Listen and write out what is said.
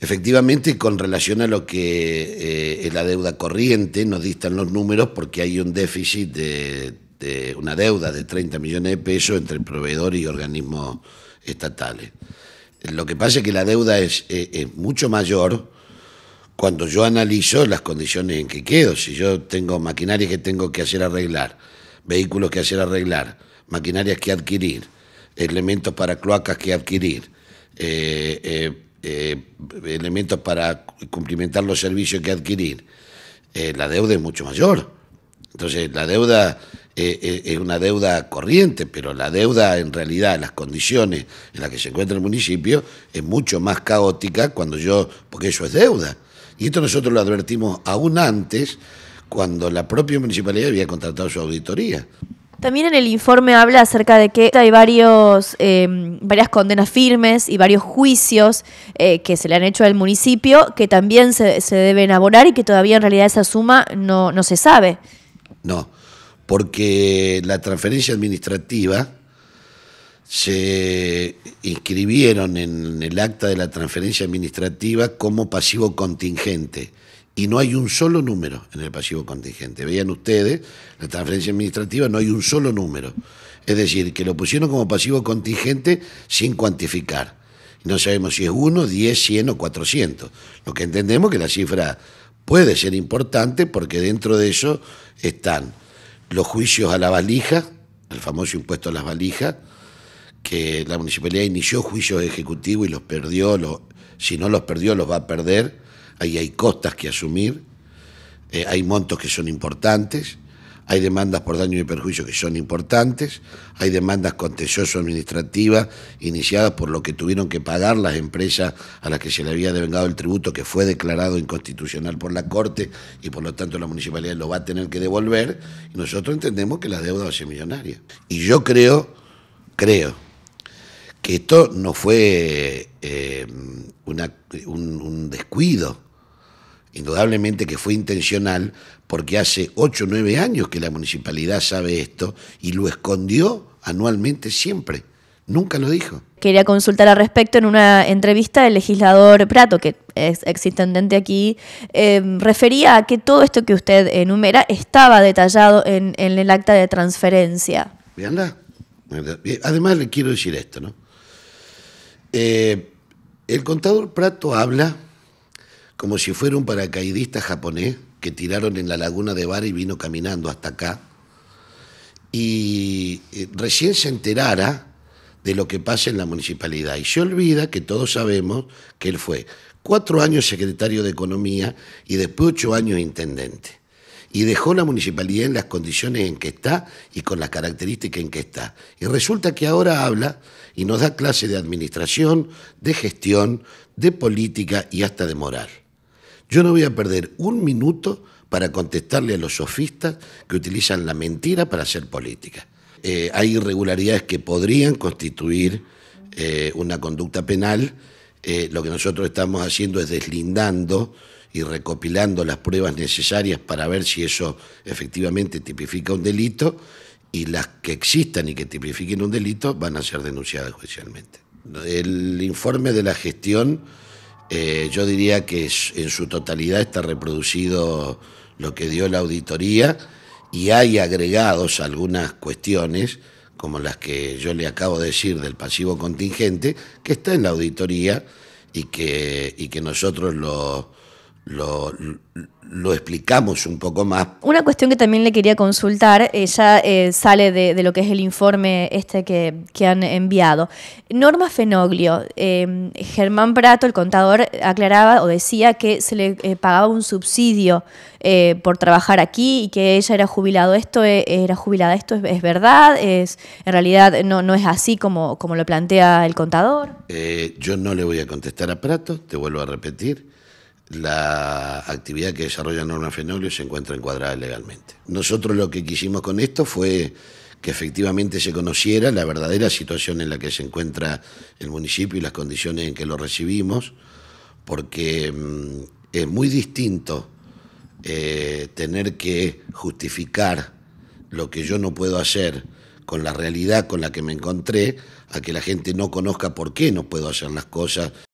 Efectivamente, con relación a lo que eh, es la deuda corriente, nos distan los números porque hay un déficit de, una deuda de 30 millones de pesos entre el proveedor y organismos estatales. Lo que pasa es que la deuda es, eh, mucho mayor cuando yo analizo las condiciones en que quedo. Si yo tengo maquinaria que tengo que hacer arreglar, vehículos que hacer arreglar, maquinarias que adquirir, elementos para cloacas que adquirir, eh, eh, elementos para cumplimentar los servicios que adquirir, eh, la deuda es mucho mayor. Entonces, la deuda eh, es una deuda corriente, pero la deuda en realidad, las condiciones en las que se encuentra el municipio, es mucho más caótica cuando yo, porque eso es deuda. Y esto nosotros lo advertimos aún antes, cuando la propia municipalidad había contratado su auditoría. También en el informe habla acerca de que hay varios, em, varias condenas firmes y varios juicios eh, que se le han hecho al municipio que también se, se, deben abonar y que todavía en realidad esa suma no se sabe. No, porque la transferencia administrativa se inscribieron en el acta de la transferencia administrativa como pasivo contingente y no hay un solo número en el pasivo contingente. Veían ustedes, la transferencia administrativa no hay un solo número. Es decir, que lo pusieron como pasivo contingente sin cuantificar. No sabemos si es 1, 10, 100 o 400. Lo que entendemos es que la cifra puede ser importante porque dentro de eso están los juicios a la valija, el famoso impuesto a las valijas, que la municipalidad inició juicios ejecutivos y los perdió, si no los perdió los va a perder ahí hay costas que asumir, eh, hay montos que son importantes, hay demandas por daño y perjuicio que son importantes, hay demandas contencioso-administrativas iniciadas por lo que tuvieron que pagar las empresas a las que se le había devengado el tributo que fue declarado inconstitucional por la Corte y por lo tanto la municipalidad lo va a tener que devolver y nosotros entendemos que la deuda va a ser millonaria. Y yo creo, creo, que esto no fue eh, un descuido indudablemente que fue intencional, porque hace 8 o 9 años que la municipalidad sabe esto y lo escondió anualmente siempre. Nunca lo dijo. Quería consultar al respecto en una entrevista del legislador Prato, que es intendente aquí, em, refería a que todo esto que usted enumera estaba detallado en, el acta de transferencia. Veanla. Además le quiero decir esto, ¿no? Eh, el contador Prato habla como si fuera un paracaidista japonés que tiraron en la laguna de Vara y vino caminando hasta acá. Y eh, recién se enterara de lo que pasa en la municipalidad. Y se olvida que todos sabemos que él fue cuatro años secretario de Economía y después ocho años intendente. Y dejó la municipalidad en las condiciones en que está y con las características en que está. Y resulta que ahora habla y nos da clase de administración, de gestión, de política y hasta de moral. Yo no voy a perder un minuto para contestarle a los sofistas que utilizan la mentira para hacer política. Eh, hay irregularidades que podrían constituir eh, una conducta penal. Eh, lo que nosotros estamos haciendo es deslindando y recopilando las pruebas necesarias para ver si eso efectivamente tipifica un delito y las que existan y que tipifiquen un delito van a ser denunciadas judicialmente. El informe de la gestión eh, yo diría que en su totalidad está reproducido lo que dio la auditoría y hay agregados algunas cuestiones, como las que yo le acabo de decir del pasivo contingente, que está en la auditoría y que, y que nosotros lo lo, lo, explicamos un poco más. Una cuestión que también le quería consultar, ella eh, ya eh, sale de, de, lo que es el informe este que, que han enviado. Norma Fenoglio, eh, Germán Prato, el contador, aclaraba o decía que se le pagaba un subsidio por trabajar aquí y que ella era jubilado. Esto e, era jubilada, esto es, verdad, es en realidad no, no es así como, como lo plantea el contador. yo no le voy a contestar a Prato, te vuelvo a repetir la actividad que desarrolla Norma Fenolio se encuentra encuadrada legalmente. Nosotros lo que quisimos con esto fue que efectivamente se conociera la verdadera situación en la que se encuentra el municipio y las condiciones en que lo recibimos, porque mm, es muy distinto eh, tener que justificar lo que yo no puedo hacer con la realidad con la que me encontré, a que la gente no conozca por qué no puedo hacer las cosas